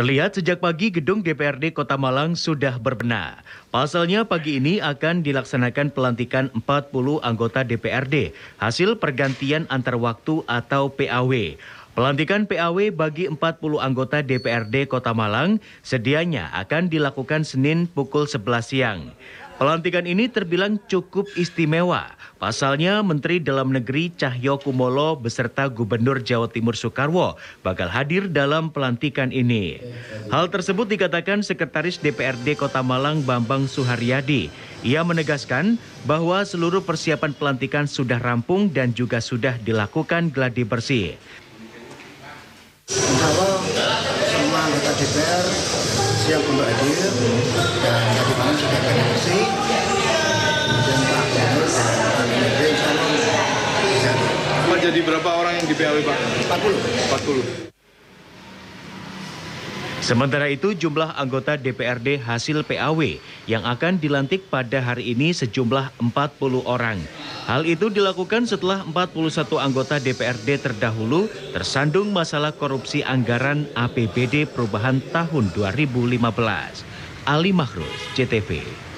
Terlihat sejak pagi gedung DPRD Kota Malang sudah berbenah. Pasalnya pagi ini akan dilaksanakan pelantikan 40 anggota DPRD, hasil pergantian antar waktu atau PAW. Pelantikan PAW bagi 40 anggota DPRD Kota Malang sedianya akan dilakukan Senin pukul 11 siang. Pelantikan ini terbilang cukup istimewa. Pasalnya Menteri Dalam Negeri Cahyo Kumolo beserta Gubernur Jawa Timur Soekarwo bakal hadir dalam pelantikan ini. Hal tersebut dikatakan Sekretaris DPRD Kota Malang Bambang Suharyadi. Ia menegaskan bahwa seluruh persiapan pelantikan sudah rampung dan juga sudah dilakukan geladi bersih. Halo, semua anggota DPR siap untuk hadir dan tadi malam sudah jadi berapa orang yang di PAW Pak? 40. 40. Sementara itu, jumlah anggota DPRD hasil PAW yang akan dilantik pada hari ini sejumlah 40 orang. Hal itu dilakukan setelah 41 anggota DPRD terdahulu tersandung masalah korupsi anggaran APBD perubahan tahun 2015. Ali Mahrus, CTV.